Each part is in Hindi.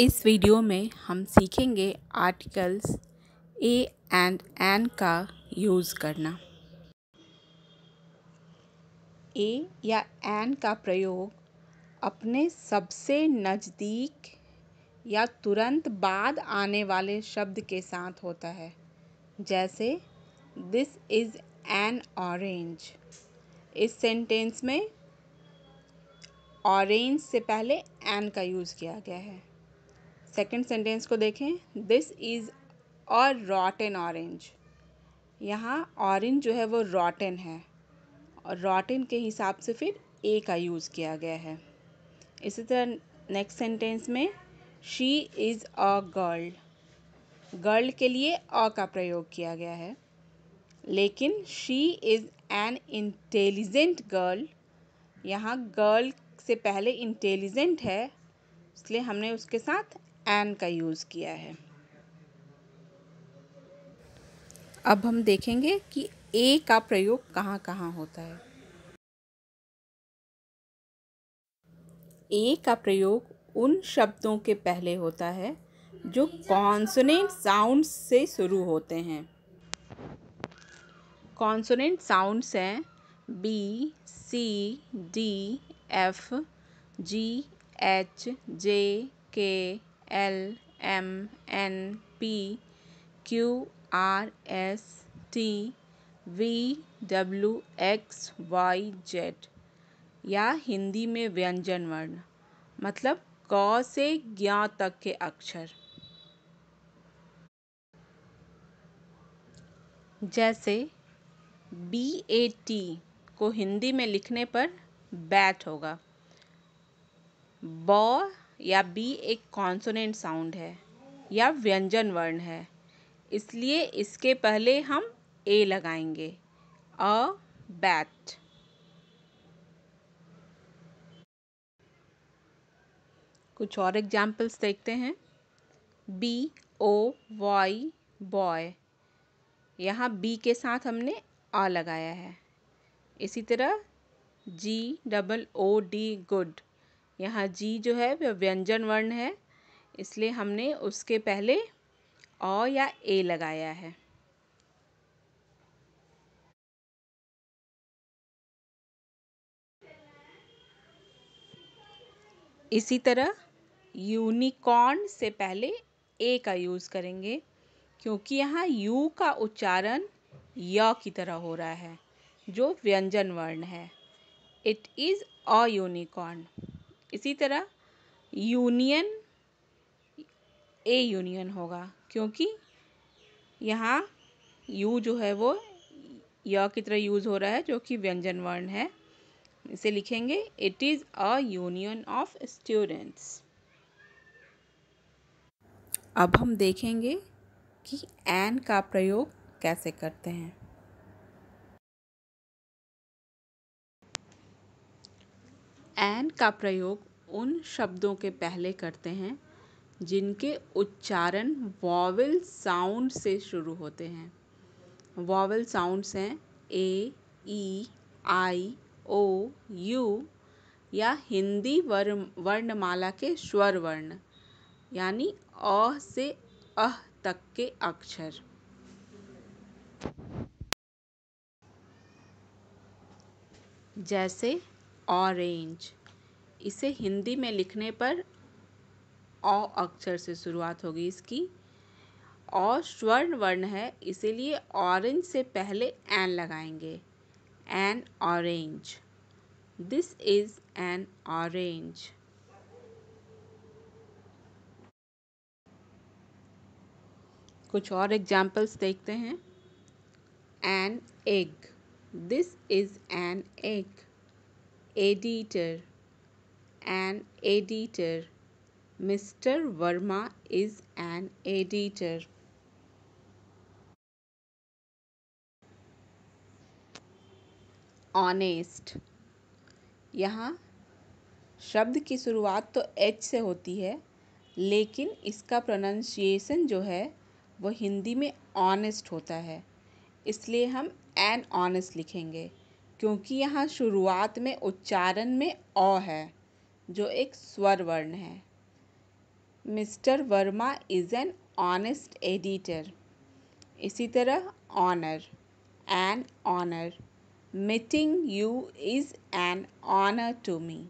इस वीडियो में हम सीखेंगे आर्टिकल्स ए एंड एन का यूज़ करना ए या एन का प्रयोग अपने सबसे नज़दीक या तुरंत बाद आने वाले शब्द के साथ होता है जैसे दिस इज़ एन ऑरेंज इस सेंटेंस में ऑरेंज से पहले एन का यूज़ किया गया है सेकेंड सेंटेंस को देखें दिस इज़ और रॉटन ऑरेंज यहाँ ऑरेंज जो है वो रॉटन है और रॉटन के हिसाब से फिर ए का यूज़ किया गया है इसी तरह नेक्स्ट सेंटेंस में she is a girl girl के लिए अ का प्रयोग किया गया है लेकिन she is an intelligent girl यहाँ गर्ल से पहले इंटेलिजेंट है इसलिए हमने उसके साथ एन का यूज़ किया है अब हम देखेंगे कि ए का प्रयोग कहाँ कहाँ होता है ए का प्रयोग उन शब्दों के पहले होता है जो कॉन्सोनेंट साउंड से शुरू होते हैं कॉन्सोनेंट साउंड्स हैं B C D F G H J K L M N P Q R S T V W X Y Z या हिंदी में व्यंजन वर्ण मतलब क से ज्ञा तक के अक्षर जैसे बी ए टी को हिंदी में लिखने पर बैट होगा ब या बी एक कॉन्सोनेंट साउंड है या व्यंजन वर्ण है इसलिए इसके पहले हम ए लगाएंगे अ बैट कुछ और एग्जाम्पल्स देखते हैं बी ओ वॉय बॉय यहाँ बी के साथ हमने आ लगाया है इसी तरह G double O D good यहाँ जी जो है वह व्यंजन वर्ण है इसलिए हमने उसके पहले अ या ए लगाया है इसी तरह यूनिकॉर्न से पहले ए का यूज़ करेंगे क्योंकि यहाँ यू का उच्चारण य की तरह हो रहा है जो व्यंजन वर्ण है इट इज़ अ यूनिकॉर्न इसी तरह यूनियन ए यूनियन होगा क्योंकि यहाँ यू जो है वो य की तरह यूज़ हो रहा है जो कि व्यंजन वर्ण है इसे लिखेंगे it is a union of students अब हम देखेंगे कि एन का प्रयोग कैसे करते हैं एन का प्रयोग उन शब्दों के पहले करते हैं जिनके उच्चारण वॉवल साउंड से शुरू होते हैं वॉवल साउंड्स हैं ए ई आई ओ यू या हिंदी वर्ण वर्णमाला के स्वर वर्ण यानी अ से अह तक के अक्षर जैसे ऑरेंज इसे हिंदी में लिखने पर अ अक्षर से शुरुआत होगी इसकी और स्वर्ण वर्ण है इसीलिए ऑरेंज से पहले एन लगाएंगे an orange this is an orange कुछ और एग्जाम्पल्स देखते हैं an egg this is an egg editor an editor mr verma is an editor honest यहाँ शब्द की शुरुआत तो एच से होती है लेकिन इसका प्रोनाउंसिएशन जो है वो हिंदी में ऑनेस्ट होता है इसलिए हम एन ऑनेस्ट लिखेंगे क्योंकि यहाँ शुरुआत में उच्चारण में अ है जो एक स्वर वर्ण है mister Verma is an honest editor इसी तरह honour an honour meeting you is an honour to me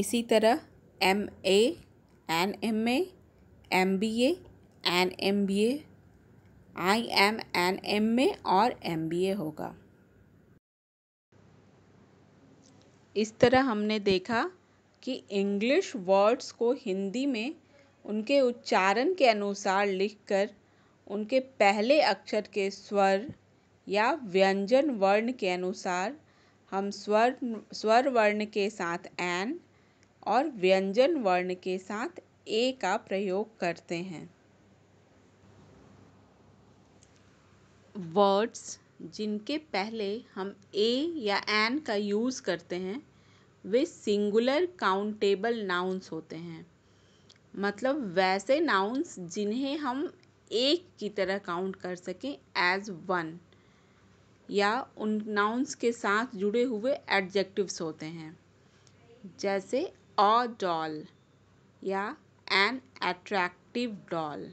इसी तरह M A an M A M B A an M B A I am an M A और एम बी ए होगा इस तरह हमने देखा कि इंग्लिश वर्ड्स को हिंदी में उनके उच्चारण के अनुसार लिखकर उनके पहले अक्षर के स्वर या व्यंजन वर्ण के अनुसार हम स्वर स्वर वर्ण के साथ एन और व्यंजन वर्ण के साथ ए का प्रयोग करते हैं वर्ड्स जिनके पहले हम ए या एन का यूज़ करते हैं वे सिंगुलर काउंटेबल नाउन्स होते हैं मतलब वैसे नाउन्स जिन्हें हम एक की तरह काउंट कर सकें एज वन या उन नाउन्स के साथ जुड़े हुए एडजेक्टिव्स होते हैं जैसे अ डॉल या एन अट्रैक्टिव डॉल